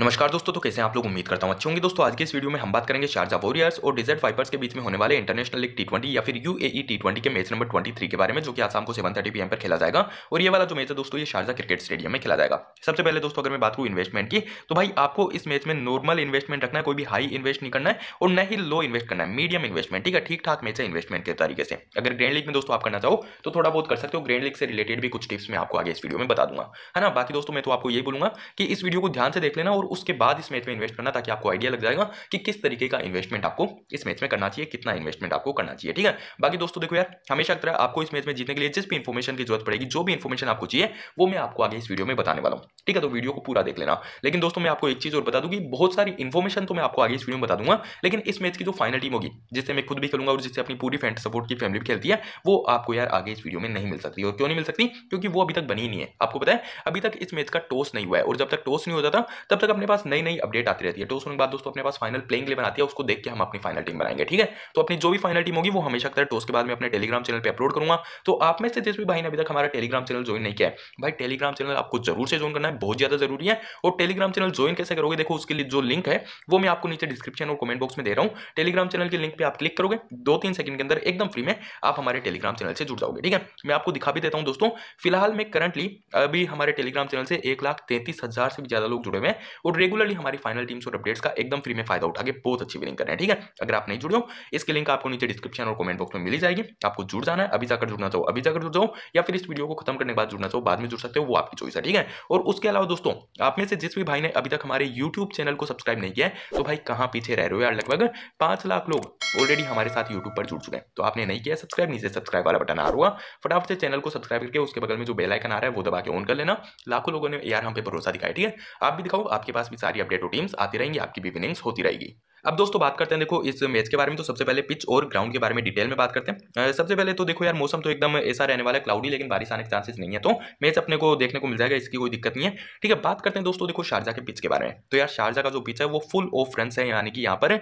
नमस्कार दोस्तों तो कैसे हैं आप लोग उम्मीद करता हूं अच्छे होंगे दोस्तों आज के इस वीडियो में हम बात करेंगे शारजा वॉरियर्स और डिजर्ट वाइपर्स के बीच में होने वाले इंटरनेशनल लीग टी या फिर यू टी ट्वेंटी के मैच नंबर ट्वेंटी थ्री के बारे में जो कि आज शाम को सेवन थर्टी पी पर खेला जाएगा और ये वाला जो मैच है दोस्तों ये शारजा क्रिकेट स्टेडियम में खेला जाएगा सबसे पहले दोस्तों अगर मैं बात करूँ इन्वेस्टमेंट की तो भाई आपको इस मैच में नॉर्मल इन्वेस्टमेंट रखना है कोई भी हाई इन्वेस्ट नहीं करना है और न ही लो इन्वेस्ट करना है मीडियम इन्वेस्टमेंट ठीक है ठीक ठाक मैच है इन्वेस्टमेंट के तरीके से अगर ग्रैंड लीग में दोस्तों आप करना चाहो तो थोड़ा बहुत कर सकते हो ग्रैंड लीग से रिलेटेड भी कुछ टिप्स मैं आपको आगे इस वीडियो में बता दूंगा है ना बाकी दोस्तों मैं तो आपको यही बोलूंगा कि इस वीडियो को ध्यान से देख लेना और उसके बाद इस मैच में इन्वेस्ट करना ताकि आपको आइडिया लग जाएगा कि किस तरीके का इन्वेस्टमेंट आपको इस मैच में करना चाहिए कितना इन्वेस्टमेंट आपको करना चाहिए ठीक है बाकी दोस्तों देखो यार हमेशा की तरह आपको इस मैच में जीतने के लिए जिस भी इन्फॉर्मेशन की जरूरत पड़ेगी जो भी इन्फॉर्मेशन आपको चाहिए वो मैं आपको आगे इस वीडियो में बताने वाला हूँ ठीक है तो वीडियो को पूरा देख लेना लेकिन दोस्तों मैं आपको एक चीज़ और बता दूंगी बहुत सारी इन्फॉर्मेशन तो मैं आपको आगे इस वीडियो में बता दूंगा लेकिन इस मैच की जो फाइनल टीम होगी जिससे मैं खुद भी खेलूंगा और जिससे अपनी पूरी फ्रेंड सपोर्ट की फैमिली भी खेलती है वो आपको यार आगे इस वीडियो में नहीं मिल सकती और क्यों नहीं मिल सकती क्योंकि वो अभी तक बनी नहीं है आपको पता है अभी तक इस मैच का टॉस नहीं हुआ है और जब तक टॉस नहीं हो जाता तब तक अपने पास नई नई अपडेट आती रहती है टॉस तो होने के बाद दोस्तों अपने पास फाइनल प्लेइंग लेवल आती है उसको देख के हम अपनी फाइनल टीम बनाएंगे ठीक है तो अपनी जो भी फाइनल टीम होगी वो हमेशा करता है तो के बाद मैं अपने टेलीग्राम चैनल पर अपलोड करूंगा तो आप में से जिस भी भाई ने अभी तक हमारा टेलीग्राम चैनल ज्वाइन नहीं किया है भाई टेलीग्राम चैनल आपको जरूर से ज्वाइन करना है बहुत ज्यादा जरूरी है और टेलीग्राम चैनल ज्वाइन कैसे करोगे देखो उसके लिए जो लिंक है वो मैं आपको नीचे डिस्क्रिप्शन और कमेंट बॉक्स में दे रहा हूँ टेलीग्राम चैनल के लिंक पर आप क्लिक करोगे दो तीन सेकंड के अंदर एकदम फ्री में आप हमारे टेलीग्राम चैनल से जुड़ जाओगे ठीक है मैं आपको दिखा भी देता हूँ दोस्तों फिलहाल मैं करंटली अभी हमारे टेलीग्राम चैनल से एक लाख तैंतीस हजार से भी ज्यादा लोग जुड़े हुए हैं और रेगुलरली हमारी फाइनल टीम्स और अपडेट्स का एकदम फ्री में फायदा उठा के बहुत अच्छी विनिंग कर रहे हैं ठीक है अगर आप नहीं जुड़े हो इसके लिंक आपको नीचे डिस्क्रिप्शन और कमेंट बॉक्स में मिली जाएगी आपको जुड़ जाना है अभी जाकर जुड़ना चाहो अभी जाकर जुड़ जाओ या फिर इस वीडियो को खत्म करने के बाद जुड़ना चाहो बाद में जुड़ सकते हो वो आपकी चॉइस है ठीक है और उसके अलावा दोस्तों आप में से जिस भी भाई ने अभी तक हमारे यूट्यूब चैनल को सब्सक्राइब नहीं किया है तो भाई कहाँ पीछे रह रहे हो यार लगभग पांच लाख लोग ऑलरेडी हमारे साथ यूट्यूब पर जुड़ चुके हैं तो आपने नहीं किया सब्सक्राइब नीचे सब्सक्राइब वाला बटन आ रहा फटाफट से चैनल को सब्सक्राइब करके उसके बगल में जो बेलाइकन आ रहा है वो दबा के ऑन कर लेना लाखों लोगों ने यार हम पे भरोसा दिखाया ठीक है आप भी दिखाओ आपके पास भी सारी अपडेट और टीम्स आती रहेंगी आपकी भी विनिंग्स होती रहेगी अब दोस्तों बात करते हैं देखो इस मैच के बारे में तो सबसे पहले पिच और ग्राउंड के बारे में डिटेल में बात करते हैं सबसे पहले तो देखो यार मौसम तो एकदम ऐसा रहने वाला है क्लाउडी लेकिन बारिश आने के चांसेस नहीं है तो मैच अपने को देखने को मिल जाएगा इसकी कोई दिक्कत नहीं है ठीक है बात करते हैं दोस्तों देखो शारजा के पिच के बारे में तो यार शारजा का जो पिच है वो फुल ऑफ रन है यानी कि यहाँ पर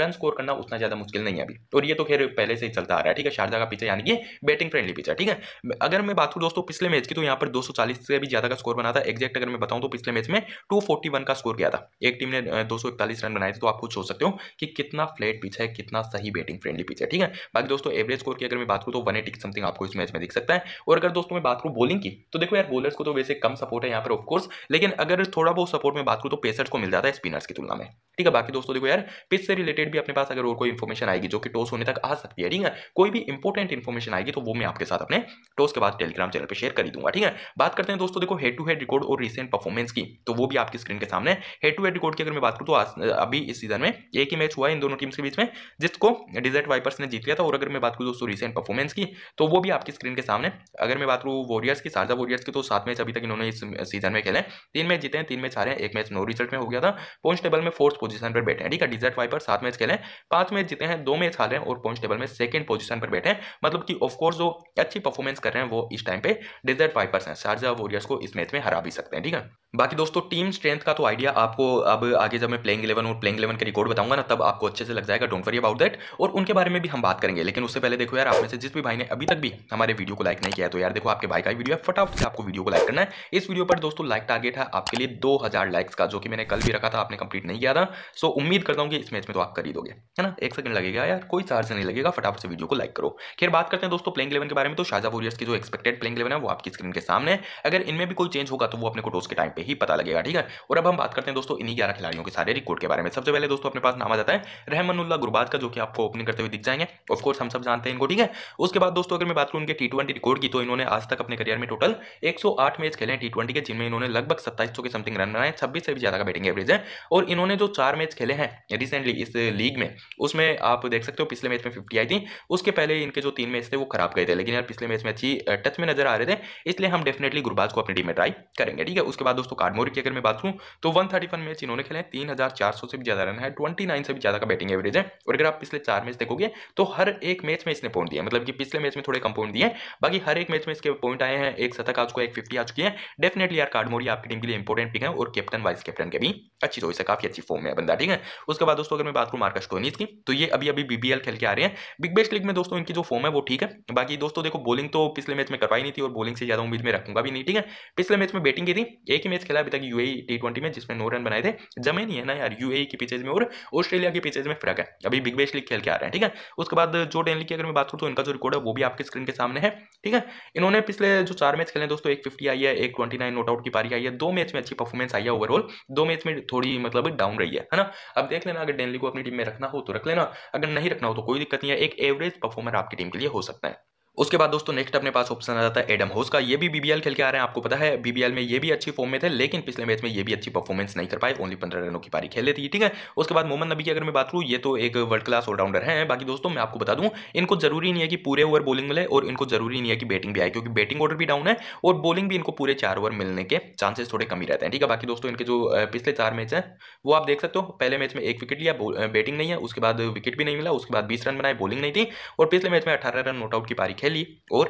रन स्कोर करना उतना ज़्यादा मुश्किल नहीं है अभी और ये तो खेल पहले से ही चलता आ रहा है ठीक है शारजा का पिच है यानी कि बैटिंग फ्रेंडली पिच है ठीक है अगर मैं बात करूँ दोस्तों पिछले मैच की तो यहाँ पर दो से भी ज़्यादा का स्कोर बना था एक्जैक्ट अगर मैं बताऊँ तो पिछले मैच में टू का स्कोर गया था एक टीम ने दो रन बनाए थे तो आप कुछ हो सकते सकते हो कि कितना फ्लैट पिच है कितना सही बैटिंग फ्रेंडली पिच है ठीक है बाकी दोस्तों एवरेज स्कोर की अगर मैं बात करूँ तो वन एटी समथिंग आपको इस मैच में दिख सकता है और अगर दोस्तों मैं बात करूँ बॉलिंग की तो देखो यार बॉलर्स को तो वैसे कम सपोर्ट है यहाँ पर ऑफकोर्स लेकिन अगर थोड़ा बहुत सपोर्ट में बात करूँ तो पेसर्स को मिल जाता है स्पिनर्स की तुलना में ठीक है बाकी दोस्तों देखो यार पिच से रिलेटेड भी अपने पास अगर और कोई इन्फॉर्मेशन आएगी जो कि टॉस होने तक आ सकती है ठीक है कोई भी इंपॉर्टेंट इन्फॉर्मेशन आएगी तो वो मैं आपके साथ अपने टॉस के बाद टेलीग्राम चैनल पर शेयर कर दूंगा ठीक है बात करते हैं दोस्तों देखो हेड टू हेड रिकॉर्ड और रिसेंट परफॉर्मेंस की तो वो भी आपकी स्क्रीन के सामने हेड टू हेड रिकॉर्ड की अगर मैं बात करूँ तो अभी इस सीजन में एक ही मैच हुआ है इन दोनों टीम्स के बीच में जिसको डिजर्ट वाइपर्स ने जीत लिया था और अगर मैं बात करूँ दोस्तों रिसेंट परफॉर्मेंस की तो वो भी आपकी स्क्रीन के सामने अगर मैं बात करूँ वॉरियर्स की शारजा वॉरियर्स की तो सात मैच अभी तक इन्होंने इस सीजन में खेले तीन मैच जीते हैं तीन मैच हारे एक मैच नो रिजल्ट में हो गया था पॉइंट टेबल में फोर्थ पोजीशन पर बैठे हैं ठीक है डिजर्ट वाइपर सात मैच खेले पांच मैच जीते हैं दो मैच हारे हैं और पॉइंट टेबल में सेकंड पोजीशन पर बैठे हैं मतलब कि ऑफकोर्स जो अच्छी परफॉर्मेंस कर रहे हैं वो इस टाइम पे डिजर्ट वाइपर्स हैं शारजा वॉरियर्स को इस मैच में हरा भी सकते हैं ठीक है बाकी दोस्तों टीम स्ट्रेंथ का तो आइडिया आपको अब आगे जब मैं प्लेइंग इलेवन और प्लेइंग इलेवन के रिकॉर्ड बताऊंगा ना तब आपको अच्छे से लग जाएगा डोंट वरी अबाउट दैट और उनके बारे में भी हम बात करेंगे लेकिन उससे पहले देखो यार आप में से जिस भी भाई ने अभी तक भी हमारे वीडियो को लाइक नहीं किया तो यार देखो आपके भाई का वीडियो है फटाफट से आपको वीडियो को लाइक करना है इस वीडियो पर दोस्तों लाइक टारगेट है आपके लिए दो लाइक्स का जो कि मैंने कल भी रखा था आपने कंप्लीट नहीं किया था सो उम्मीद करता हूँ कि इस मैच में तो आप खरीदोगे है ना एक सेकंड लगेगा यार कोई चार्ज नहीं लगेगा फटाफट से वीडियो को लाइक करो खैर बात करते हैं दोस्तों प्लेंग इलेवन के बारे में तो शाजा वॉरियर्स की जो एक्सपेक्टेड प्लेंग इलेवन है वो आपकी स्क्रीन के सामने अगर इनमें भी कोई चेंज होगा तो वो अपने को टोस के टाइम पे ही पता लगेगा ठीक है और अब हम बात करते हैं दोस्तों इन्हीं ग्यारह खिलाड़ियों के सारे रिकॉर्ड के बारे में सबसे पहले दोस्तों अपने पास पास नाम आ जाता है रहमानुल्ला गुरबाज का जो कि आपको ओपनिंग करते हुए दिख जाएंगे ऑफकोर्स हम सब जानते हैं इनको ठीक है उसके बाद दोस्तों अगर मैं बात करूँ उनके टी ट्वेंटी रिकॉर्ड की तो इन्होंने आज तक अपने करियर में टोटल एक मैच खेले हैं टी ट्वेंटी के जिनमें इन्होंने लगभग सत्ताईस के समथिंग रन बनाए छब्बीस से भी ज्यादा का बैटिंग एवरेज है और इन्होंने जो चार मैच खेले हैं रिसेंटली इस लीग में उसमें आप देख सकते हो पिछले मैच में फिफ्टी आई थी उसके पहले इनके जो तीन मैच थे वो खराब गए थे लेकिन यार पिछले मैच में अच्छी टच में नजर आ रहे थे इसलिए हम डेफिनेटली गुरबाज को अपनी टीम में ट्राई करेंगे ठीक है उसके बाद दोस्तों कार्डमोरी की अगर मैं बात करूँ तो वन थर्टी वन मैच इन्होंने खेले तीन हजार चार सौ से भी ज्यादा रन है ट्वेंटी थर्टी नाइन से भी ज़्यादा का बैटिंग एवरेज है और अगर आप पिछले चार मैच देखोगे तो हर एक मैच में इसने पॉइंट दिया मतलब कि पिछले मैच में थोड़े कम पॉइंट दिए बाकी हर एक मैच में इसके पॉइंट आए हैं एक शतक आ चुका एक फिफ्टी आ चुकी है डेफिनेटली यार कार्ड मोरी आपकी टीम के लिए इंपॉर्टेंट पिक है और कैप्टन वाइस कैप्टन के भी अच्छी चॉइस है काफी अच्छी फॉर्म है बंदा ठीक है उसके बाद दोस्तों अगर मैं बात करूँ मार्कस टोनीस की तो ये अभी अभी बीबीएल खेल के आ रहे हैं बिग बेस्ट लीग में दोस्तों इनकी जो फॉर्म है वो ठीक है बाकी दोस्तों देखो बॉलिंग तो पिछले मैच में करवाई नहीं थी और बॉलिंग से ज्यादा उम्मीद में रखूंगा भी नहीं ठीक है पिछले मैच में बैटिंग की थी एक ही मैच खेला अभी तक यूएई टी e में जिसमें नौ रन बनाए थे जमे नहीं है ना यार यूएई की पिचेज में और ऑस्ट्रेलिया के पिचेज में फर्क है अभी बिग बेस्ट लीग खेल के आ रहे हैं ठीक है उसके बाद जो डेनली की अगर मैं बात करूँ तो इनका जो रिकॉर्ड है वो भी आपके स्क्रीन के सामने है ठीक है इन्होंने पिछले जो चार मैच खेले दोस्तों एक फिफ्टी आई है एक ट्वेंटी नाइन नोट आउट की पारी आई है दो मैच में अच्छी परफॉर्मेंस आई है ओवरऑल दो मैच में थोड़ी मतलब डाउन रही है ना अब देख लेना अगर डेनली को अपनी टीम में रखना हो तो रख लेना अगर नहीं रखना हो तो कोई दिक्कत नहीं है एक एवरेज परफॉर्मर आपकी टीम के लिए हो सकता है उसके बाद दोस्तों नेक्स्ट अपने पास ऑप्शन आ जाता है एडम होस का ये भी बीबीएल खेल के आ रहे हैं आपको पता है बीबीएल में ये भी अच्छी फॉर्म में थे लेकिन पिछले मैच में ये भी अच्छी परफॉर्मेंस नहीं कर पाए ओनली पंद्रह रनों की पारी खेले थी ठीक है उसके बाद मोहम्मद नबी की अगर मैं बात करूँ ये तो एक वर्ल्ड क्लास ऑलराउंडर है बाकी दोस्तों मैं आपको बता दूँ इनको जरूरी नहीं है कि पूरे ओवर बॉलिंग मिले और इनको जरूरी नहीं है कि बैटिंग भी आए क्योंकि बैटिंग ऑर्डर भी डाउन है और बॉलिंग भी इनको पूरे चार ओवर मिलने के चांसेस थोड़े कमी रहते हैं ठीक है बाकी दोस्तों इनके जो पिछले चार मैच हैं वो आप देख सकते हो पहले मैच में एक विकेट लिया बैटिंग नहीं है उसके बाद विकेट भी नहीं मिला उसके बाद बीस रन बनाए बॉलिंग नहीं थी और पिछले मैच में अठारह रन नोट आउट की पारी खेली और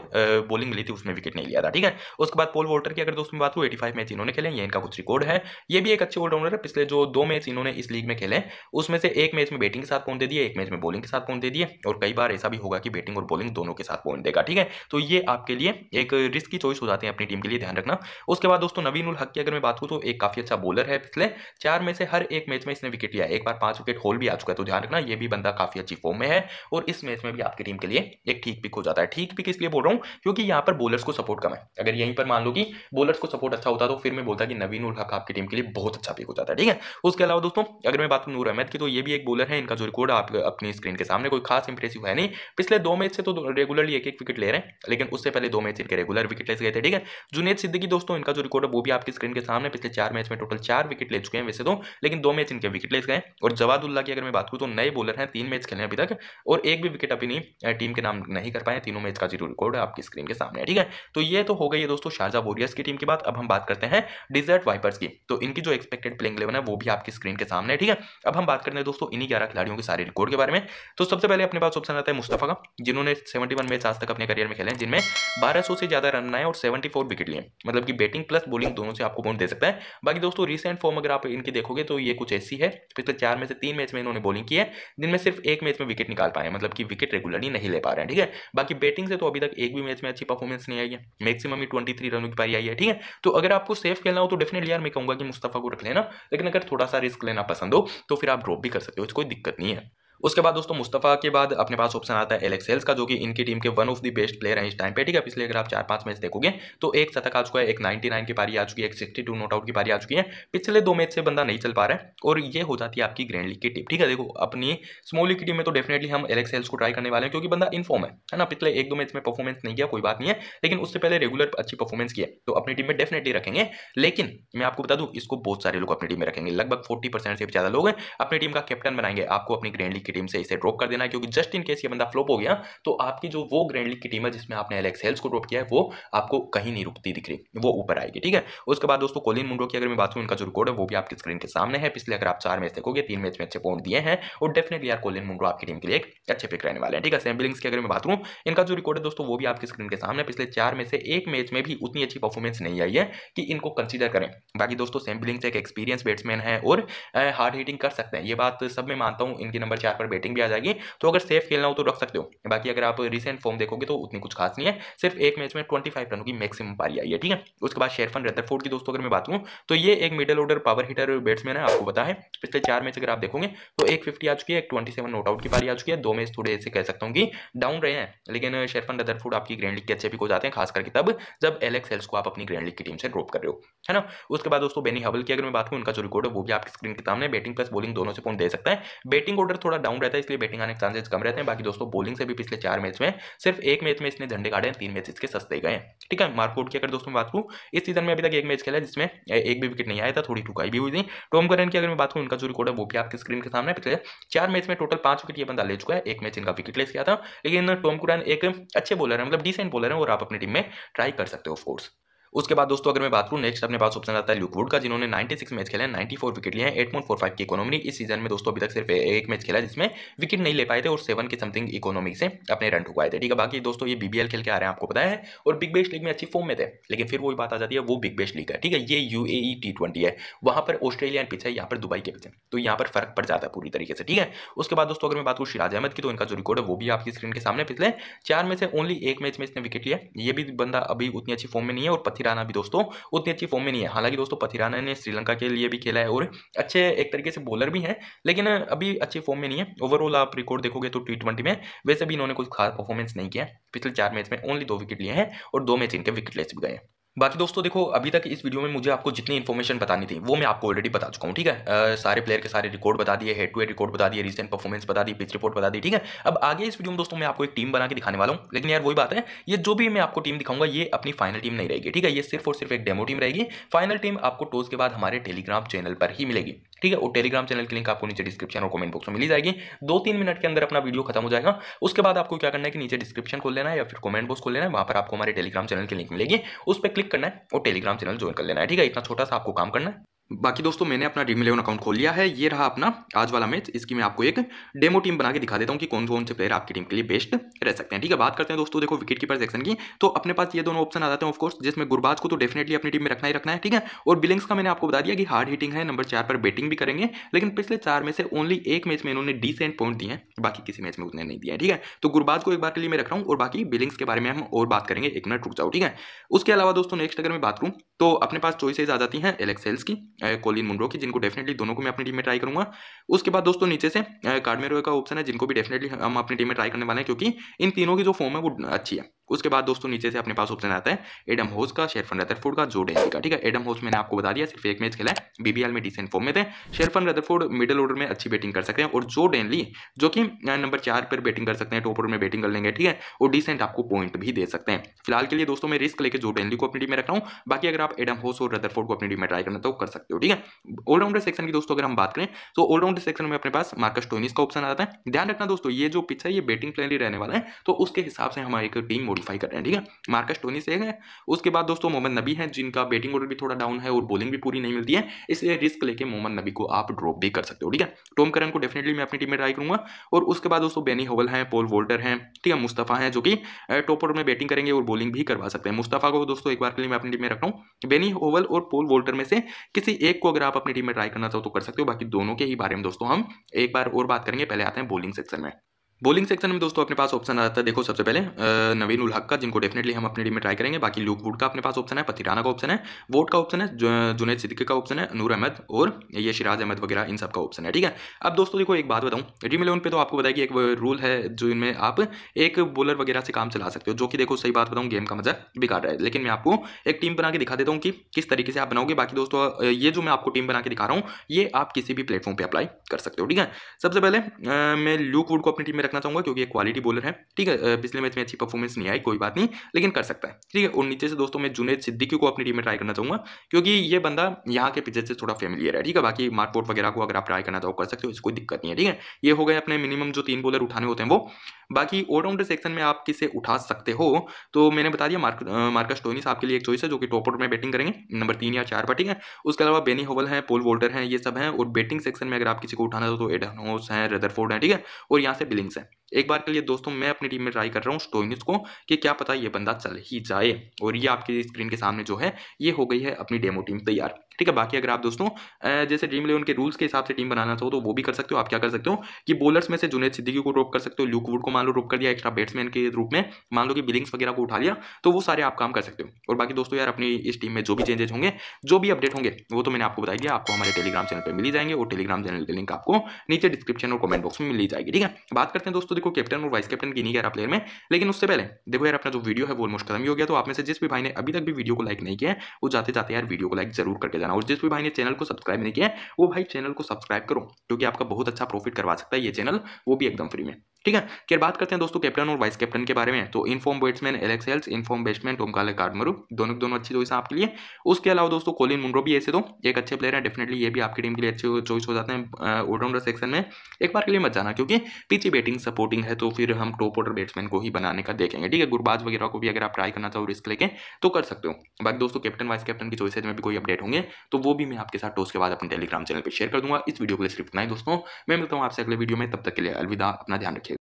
बॉलिंग मिली थी उसमें विकेट नहीं लिया था ठीक है उसके बाद पोल वोल्टर की अगर दोस्तों बात करूँ एटी फाइव मैच इन्होंने खेले ये इनका कुछ रिकॉर्ड है ये भी एक अच्छे ऑलराउंडर है पिछले जो दो मैच इन्होंने इस लीग में खेले उसमें से एक मैच में बैटिंग के साथ पॉइंट दे दिए एक मैच में बॉलिंग के साथ पॉइंट दे दिए और कई बार ऐसा भी होगा कि बैटिंग और बॉलिंग दोनों के साथ पॉइंट देगा ठीक है तो ये आपके लिए एक रिस्क की चॉइस हो जाती है अपनी टीम के लिए ध्यान रखना उसके बाद दोस्तों नवीन उल हक की अगर मैं बात करूँ तो एक काफी अच्छा बॉलर है पिछले चार में से हर एक मैच में इसने विकेट लिया एक बार पांच विकेट होल भी आ चुका है तो ध्यान रखना ये भी बंदा काफी अच्छी फॉर्म में है और इस मैच में भी आपकी टीम के लिए एक ठीक पिक हो जाता है ठीक ठीक पिक इसलिए बोल रहा हूँ क्योंकि यहाँ पर बॉलर्स को सपोर्ट कम है अगर यहीं पर मान लो कि बॉलर्स को सपोर्ट अच्छा होता तो फिर मैं बोलता कि नवीन उल हक आपकी टीम के लिए बहुत अच्छा पिक हो जाता है ठीक है उसके अलावा दोस्तों अगर मैं बात करूँ नूर अहमद की तो ये भी एक बॉलर है इनका जो रिकॉर्ड आप अपनी स्क्रीन के सामने कोई खास इंप्रेसिव है नहीं पिछले दो मैच से तो रेगुलरली एक एक विकेट ले रहे हैं लेकिन उससे पहले दो मैच इनके रेगुलर विकेट ले गए थे ठीक है जुनेद सिद्दीकी दोस्तों इनका जो रिकॉर्ड है वो भी आपकी स्क्रीन के सामने पिछले चार मैच में टोटल चार विकेट ले चुके हैं वैसे तो लेकिन दो मैच इनके विकेट ले गए और जवादुल्ला की अगर मैं बात करूँ तो नए बॉलर हैं तीन मैच खेले अभी तक और एक भी विकेट अभी नहीं टीम के नाम नहीं कर पाए तीनों मैच इसका जीरो रिकॉर्ड है आपकी स्क्रीन के सामने ठीक है तो ये तो हो गई है दोस्तों शारजा वॉरियर्स की टीम की बात अब हम बात करते हैं डिजर्ट वाइपर्स की तो इनकी जो एक्सपेक्टेड प्लेइंग इलेवन है वो भी आपकी स्क्रीन के सामने ठीक है अब हम बात करते हैं दोस्तों इन्हीं ग्यारह खिलाड़ियों के सारे रिकॉर्ड के बारे में तो सबसे पहले अपने पास ऑप्शन आता है मुस्तफा का जिन्होंने सेवेंटी वन आज तक अपने करियर में खेले हैं जिनमें बारह से ज्यादा रन बनाए और सेवेंटी विकेट लिए मतलब कि बैटिंग प्लस बॉलिंग दोनों से आपको पॉइंट दे सकता है बाकी दोस्तों रिसेंट फॉर्म अगर आप इनकी देखोगे तो ये कुछ ऐसी है पिछले चार में से तीन मैच में इन्होंने बॉलिंग की है जिनमें सिर्फ एक मैच में विकेट निकाल पाए मतलब कि विकेट रेगुलरली नहीं ले पा रहे हैं ठीक है बाकी बैटिंग बैटिंग से तो अभी तक एक भी मैच में अच्छी परफॉर्मेंस नहीं आई है मैक्सिमम ही ट्वेंटी थ्री रनों की पारी आई है ठीक है तो अगर आपको सेफ खेलना हो तो डेफिनेटली यार मैं कहूँगा कि मुस्तफ़ा को रख लेना लेकिन अगर थोड़ा सा रिस्क लेना पसंद हो तो फिर आप ड्रॉप भी कर सकते हो कोई दिक्कत नहीं है उसके बाद दोस्तों मुस्तफ़ा के बाद अपने पास ऑप्शन आता है एलेक्स हेल्स का जो कि इनकी टीम के one of the best player हैं इस टाइम पे ठीक है पिछले अगर आप चार पांच मैच देखोगे तो एक शतक आ चुका है एक नाइन्टी नाइन की पारी आ चुकी है एक सिक्सटी टू नोट आउट की पारी आ चुकी है पिछले दो मैच से बंदा नहीं चल पा रहा है और ये हो जाती है आपकी ग्रैंड लीग की टीम ठीक है देखो अपनी स्मॉल लीग की टीम में तो डेफिनेटली हम एलेक्स हेल्स को ट्राई करने वाले हैं क्योंकि बंदा इनफॉर्म है है ना पिछले एक दो मैच में परफॉर्मेंस नहीं किया कोई बात नहीं है लेकिन उससे पहले रेगुलर अच्छी परफॉर्मेंस किया तो अपनी टीम में डेफिनेटली रखेंगे लेकिन मैं आपको बता दूँ इसको बहुत सारे लोग अपनी टीम में रखेंगे लगभग फोर्टी से भी ज़्यादा लोग हैं अपनी टीम का कैप्टन बनाएंगे आपको अपनी ग्रैंड लीग की टीम से इसे ड्रॉप कर देना क्योंकि जस्ट इन केस ये बंदा फ्लॉप हो गया तो आपकी जो वो ग्रैंड लीग की टीम है जिसमें आपने एलेक्स हेल्स को ड्रॉप किया है वो आपको कहीं नहीं रुकती दिख रही वो ऊपर आएगी ठीक है उसके बाद दोस्तों कोलिन मुंडो की अगर मैं बात करूँ उनका जो रिकॉर्ड है वो भी आपकी स्क्रीन के सामने है पिछले अगर आप चार मैच देखोगे तीन मैच में अच्छे पॉइंट दिए हैं और डेफिनेटली यार कोलिन मुंडो आपकी टीम के लिए एक अच्छे पिक रहने वाले हैं ठीक है सैम बिलिंग्स की अगर मैं बात करूँ इनका जो रिकॉर्ड है दोस्तों वो भी आपकी स्क्रीन के सामने पिछले चार में से एक मैच में भी उतनी अच्छी परफॉर्मेंस नहीं आई है कि इनको कंसिडर करें बाकी दोस्तों सैम बिलिंग्स एक एक्सपीरियंस बैट्समैन है और हार्ड हिटिंग कर सकते हैं ये बात सब मैं मानता हूँ इनके नंबर चार पर बैटिंग भी आ जाएगी तो अगर सेफ खेलना हो तो रख सकते हो बाकी अगर आप रिसेंट फॉर्म देखोगे तो उतनी कुछ खास नहीं है सिर्फ एक मैच में ट्वेंटी फाइव रनों की मैक्सिमम पारी आई है ठीक है उसके बाद शेरफन रदरफोर्ड की दोस्तों अगर मैं बात हूँ तो ये एक middle order power hitter batsman है आपको बताया पिछले चार मैच अगर आप देखोगे तो एक फिफ्टी आ चुकी है एक ट्वेंटी सेवन नोट आउट की पारी आ चुकी है दो मैच थोड़े ऐसे कह सकता हूँ कि डाउन रहे हैं लेकिन शेरफन रदरफोर्ड आपकी ग्रैंड लीग के अच्छे भी को जाते हैं खास करके तब जब एलेक्स हेल्स को आप अपनी ग्रैंड लीग की टीम से ड्रॉप कर रहे हो है ना उसके बाद दोस्तों बेनी हबल की अगर मैं बात करूँ उनका जो रिकॉर्ड है वो भी आपकी स्क्रीन के सामने बैटिंग प्लस बॉलिंग दोनों से पॉइंट दे सकता है बैटिंग ऑर्डर थोड़ा डाउन रहता है इसलिए बैटिंग आने के चांसेस कम रहते हैं बाकी दोस्तों बॉलिंग से भी पिछले चार मैच में सिर्फ एक मैच में इसने झंडे काटे हैं तीन मैच इसके सस्ते गए ठीक है मार्कआउट की अगर दोस्तों बात करूँ इस सीजन में अभी तक एक मैच खेला जिसमें एक भी विकेट नहीं आया था थोड़ी ठुकाई भी हुई थी टॉम करन की अगर मैं बात करूँ इनका जो रिकॉर्ड है वो भी आपकी स्क्रीन के सामने पिछले चार मैच में टोटल पांच विकेट ये बंदा ले चुका है एक मैच इनका विकेट लेस किया था लेकिन टॉम कुरान एक अच्छे बॉलर है मतलब डिसेंट बॉलर है और आप अपनी टीम में ट्राई कर सकते हो ऑफकोर्स उसके बाद दोस्तों अगर मैं बात करूँ नेक्स्ट अपने पास ऑप्शन आता है लुकवुड का जिन्होंने नाइन्टी सिक्स मैच खेले हैं 94 फोर विकेट लिए हैं एट पॉइंट फोर फाइव की इकोनॉमी इस सीजन में दोस्तों अभी तक सिर्फ एक मैच खेला जिसमें विकेट नहीं ले पाए थे और सेवन के समथिंग इकोनॉमी से अपने रन ठुकवाए थे ठीक है बाकी दोस्तों ये बीबीएल खेल के आ रहे हैं आपको पता है और बिग बेस्ट लीग में अच्छी फॉर्म में थे लेकिन फिर वही बात आ जाती है वो बिग बेस्ट लीग है ठीक है ये यू टी ट्वेंटी है वहाँ पर ऑस्ट्रेलिया पीछे यहाँ पर दुबई के पीछे तो यहाँ पर फर्क पड़ जाता है पूरी तरीके से ठीक है उसके बाद दोस्तों अगर मैं बात करूँ शिराज अहमद की तो इनका जो रिकॉर्ड है वो भी आपकी स्क्रीन के सामने पिछले चार में से ओनली एक मैच में इसने विकेट लिया ये भी बंदा अभी उतनी अच्छी फॉर्म में नहीं है और पत्थर पथिराना भी दोस्तों उतनी अच्छी फॉर्म में नहीं है हालांकि दोस्तों पथिराना ने श्रीलंका के लिए भी खेला है और अच्छे एक तरीके से बॉलर भी हैं लेकिन अभी अच्छे फॉर्म में नहीं है ओवरऑल आप रिकॉर्ड देखोगे तो टी में वैसे भी इन्होंने कुछ खास परफॉर्मेंस नहीं किया पिछले चार मैच में ओनली दो विकेट लिए हैं और दो मैच इनके विकेट लेस भी गए हैं बाकी दोस्तों देखो अभी तक इस वीडियो में मुझे आपको जितनी इन्फॉर्मेशन बतानी थी वो मैं आपको ऑलरेडी बता चुका हूँ ठीक है आ, सारे प्लेयर के सारे रिकॉर्ड बता दिए हेड टू हेड रिकॉर्ड बता दिए रिसेंट परफॉर्मेंस बता दी पिच रिपोर्ट बता दी ठीक है अब आगे इस वीडियो में दोस्तों मैं आपको एक टीम बना के दिखाने वाला हूँ लेकिन यार वही बात है ये जो भी मैं आपको टीम दिखाऊंगा ये अपनी फाइनल टीम नहीं रहेगी ठीक है ये सिर्फ और सिर्फ एक डेमो टीम रहेगी फाइनल टीम आपको टोस के बाद हमारे टेलीग्राम चैनल पर ही मिलेगी ठीक है और टेलीग्राम चैनल की लिंक आपको नीचे डिस्क्रिप्शन और कमेंट बॉक्स में मिली जाएगी दो तीन मिनट के अंदर अपना वीडियो खत्म हो जाएगा उसके बाद आपको क्या करना है कि नीचे डिस्क्रिप्शन खोल लेना है या फिर कमेंट बॉक्स खोल लेना है वहाँ पर आपको हमारे टेलीग्राम चैनल की लिंक मिलेगी उस पर क्लिक करना है और टेलीग्राम चैनल ज्वाइन कर लेना है ठीक है इतना छोटा सा आपको काम करना है बाकी दोस्तों मैंने अपना ड्रीम इलेवन अकाउंट खोल लिया है ये रहा अपना आज वाला मैच इसकी मैं आपको एक डेमो टीम बना के दिखा देता हूँ कि कौन कौन से प्लेयर आपकी टीम के लिए बेस्ट रह सकते हैं ठीक है बात करते हैं दोस्तों देखो विकेट कीपर सेक्शन की तो अपने पास ये दोनों ऑप्शन आ जाते हैं ऑफकोर्स जिसमें गुरबाज को तो डेफिनेटली अपनी टीम में रखना ही रखना है ठीक है और बिलिंग्स का मैंने आपको बता दिया कि हार्ड हिटिंग है नंबर चार पर बैटिंग भी करेंगे लेकिन पिछले चार में से ओनली एक मैच में इन्होंने डिसेंट पॉइंट दिए हैं बाकी किसी मैच में उतने नहीं दिया ठीक है तो गुरबाज को एक बार के लिए मैं रख रहा हूँ और बाकी बिलिंग्स के बारे में हम और बात करेंगे एक मिनट रुक जाओ ठीक है उसके अलावा दोस्तों नेक्स्ट अगर मैं बात करूँ तो अपने पास चॉइसेज आ जाती हैं एलेक्सेल्स की कोलिन मुंड्रो की जिनको डेफिनेटली दोनों को मैं अपनी टीम में ट्राई करूंगा उसके बाद दोस्तों नीचे से कार्डमेरो का ऑप्शन है जिनको भी डेफिनेटली हम अपनी टीम में ट्राई करने वाले हैं क्योंकि इन तीनों की जो फॉर्म है वो अच्छी है उसके बाद दोस्तों नीचे से अपने पास ऑप्शन आता है एडम होस का शेरफन रेदरफोर्ड का जोडेन का ठीक है एडम होस मैंने आपको बता दिया सिर्फ एक मैच खेला है बीबीएल में डिसेंट फॉर्म में थे शेरफन रदरफोर्ड मिडिल ऑर्डर में अच्छी बैटिंग कर सकते हैं और जो डेनली जो कि नंबर चार पर बैटिंग कर सकते हैं टॉप ऑर्डर में बैटिंग कर लेंगे ठीक है और डिसेंट आपको पॉइंट भी दे सकते हैं फिलहाल के लिए दोस्तों मैं रिस्क लेकर जो डेनली को अपनी टीम में रख रहा हूँ बाकी अगर आप एडम होस और रेदरफोर्ड को अपनी टीम में ट्राई करना तो कर सकते सकते हो ठीक है ऑलराउंडर सेक्शन की दोस्तों अगर हम बात करें तो ऑलराउंडर सेक्शन में अपने पास मार्कस टोनिस का ऑप्शन आता है ध्यान रखना दोस्तों ये जो पिच है ये बैटिंग प्लेयर ही रहने वाला है तो उसके हिसाब से हमारे एक टीम मॉडिफाई कर रहे हैं ठीक है मार्कस टोनिस एक है उसके बाद दोस्तों मोहम्मद नबी है जिनका बैटिंग ऑर्डर भी थोड़ा डाउन है और बॉलिंग भी पूरी नहीं मिलती है इसलिए रिस्क लेके मोहम्मद नबी को आप ड्रॉप भी कर सकते हो ठीक है टोम करन को डेफिनेटली मैं अपनी टीम में ट्राई करूंगा और उसके बाद दोस्तों बेनी होवल है पोल वोल्टर है ठीक है मुस्तफ़ा है जो कि टॉप ऑर्डर में बैटिंग करेंगे और बॉलिंग भी करवा सकते हैं मुस्तफ़ा को दोस्तों एक बार के लिए मैं अपनी टीम में रख रहा हूँ बेनी होवल और पोल वोल्टर में से किसी से एक को अगर आप अपनी टीम में ट्राई करना चाहो तो कर सकते हो बाकी दोनों के ही बारे में दोस्तों हम एक बार और बात करेंगे पहले आते हैं बॉलिंग सेक्शन में बॉलिंग सेक्शन में दोस्तों अपने पास ऑप्शन आता है देखो सबसे पहले नवीन उल हक का जिनको डेफिनेटली हम अपनी टीम में ट्राई करेंगे बाकी लूक वुड का अपने पास ऑप्शन है पथिराना का ऑप्शन है वोट का ऑप्शन है जुनेद सिद्दीकी का ऑप्शन है नूर अहमद और ये शिराज अहमद वगैरह इन सबका ऑप्शन है ठीक है अब दोस्तों देखो एक बात बताऊँ ड्रीम इलेवन पर तो आपको बताया कि एक रूल है जो इनमें आप एक बॉलर वगैरह से काम चला सकते हो जो कि देखो सही बात बताऊँ गेम का मजा बिगाड़ रहा है लेकिन मैं आपको एक टीम बना के दिखा देता हूँ कि किस तरीके से आप बनाओगे बाकी दोस्तों ये जो मैं आपको टीम बना के दिखा रहा हूँ ये आप किसी भी प्लेटफॉर्म पर अप्लाई कर सकते हो ठीक है सबसे पहले मैं लूक वुड को अपनी टीम में रखना चाहूंगा क्योंकि ये क्वालिटी बॉलर है ठीक है पिछले मैच में अच्छी परफॉर्मेंस नहीं आई कोई बात नहीं लेकिन कर सकता है ठीक है और नीचे से दोस्तों मैं जुनेद सिद्दीकी को अपनी टीम में ट्राई करना चाहूंगा क्योंकि ये बंदा यहाँ के पिचर से थोड़ा फेमिलियर है ठीक है बाकी मार्कपोर्ट वगैरह को अगर आप ट्राई करना चाहो कर सकते हो इसको दिक्कत नहीं है ठीक है ये हो गए अपने मिनिमम जो तीन बॉलर उठाने होते हैं वो बाकी ऑलराउंडर सेक्शन में आप किसे उठा सकते हो तो मैंने बता दिया मार्क मार्कस टोनिस आपके लिए एक चॉइस है जो कि टॉप ऑर्डर में बैटिंग करेंगे नंबर तीन या चार पर ठीक है उसके अलावा बेनी होवल है पोल वोल्टर है ये सब है और बैटिंग सेक्शन में अगर आप किसी को उठाना हो तो एडनोस होस हैं रेदरफोर्ड है ठीक है और यहाँ से बिलिंग्स percent. एक बार के लिए दोस्तों मैं अपनी टीम में ट्राई कर रहा हूँ स्टोइनिस को कि क्या पता ये बंदा चल ही जाए और ये आपकी स्क्रीन के सामने जो है ये हो गई है अपनी डेमो टीम तैयार ठीक है बाकी अगर आप दोस्तों जैसे ड्रीम ले उनके रूल्स के हिसाब से टीम बनाना चाहो तो वो भी कर सकते हो आप क्या कर सकते हो कि बॉलर्स में से जुनेद सिद्दीकी को ड्रॉप कर सकते हो लूकवुड को मान लो ड्रॉप कर दिया एक्स्ट्रा बैट्समैन के रूप में मान लो कि बिलिंग्स वगैरह को उठा लिया तो वो सारे आप काम कर सकते हो और बाकी दोस्तों यार अपनी इस टीम में जो भी चेंजेज होंगे जो भी अपडेट होंगे वो तो मैंने आपको बताया दिया आपको हमारे टेलीग्राम चैनल पर मिली जाएंगे और टेलीग्राम चैनल के लिंक आपको नीचे डिस्क्रिप्शन और कमेंट बॉक्स में मिली जाएगी ठीक है बात करते हैं दोस्तों देखो कैप्टन और वाइस कैप्टन की नहीं कह रहा प्लेयर में लेकिन उससे पहले देखो यार अपना जो वीडियो है वो ऑलमोस्ट खत्म ही हो गया तो आप में से जिस भी भाई ने अभी तक भी वीडियो को लाइक नहीं किया वो जाते जाते यार वीडियो को लाइक जरूर करके जाना और जिस भी भाई ने चैनल को सब्सक्राइब नहीं किया वो भाई चैनल को सब्सक्राइब करो क्योंकि आपका बहुत अच्छा प्रॉफिट करवा सकता है ये चैनल वो भी एकदम फ्री में ठीक है फिर बात करते हैं दोस्तों कैप्टन और वाइस कैप्टन के बारे में तो inform batsman Alex Hales inform batsman Tom Kohler Cadmore दोनों दोनों अच्छी चॉइस है आपके लिए उसके अलावा दोस्तों कोलिन मुंड्रो भी ऐसे तो एक अच्छे प्लेयर है डेफिनेटली ये भी आपकी टीम के लिए अच्छे चॉइस हो जाते हैं ऑलराउंडर सेक्शन में एक बार के लिए मत जाना क्योंकि पीछे बैटिंग सपोर्टिंग है तो फिर हम टॉप ऑर्डर बैट्समैन को ही बनाने का देखेंगे ठीक है गुरबाज वगैरह को भी अगर आप ट्राई करना चाहो रिस्क लेके तो कर सकते हो बाकी दोस्तों कैप्टन वाइस कैप्टन की चॉइस में भी कोई अपडेट होंगे तो वो भी मैं आपके साथ टोस के बाद अपने टेलीग्राम चैनल पर शेयर कर दूंगा इस वीडियो को सिर्फ नहीं दोस्तों मैं मिलता हूँ आपसे अगले वीडियो में तब तक के लिए अलविदा अपना ध्यान रखिए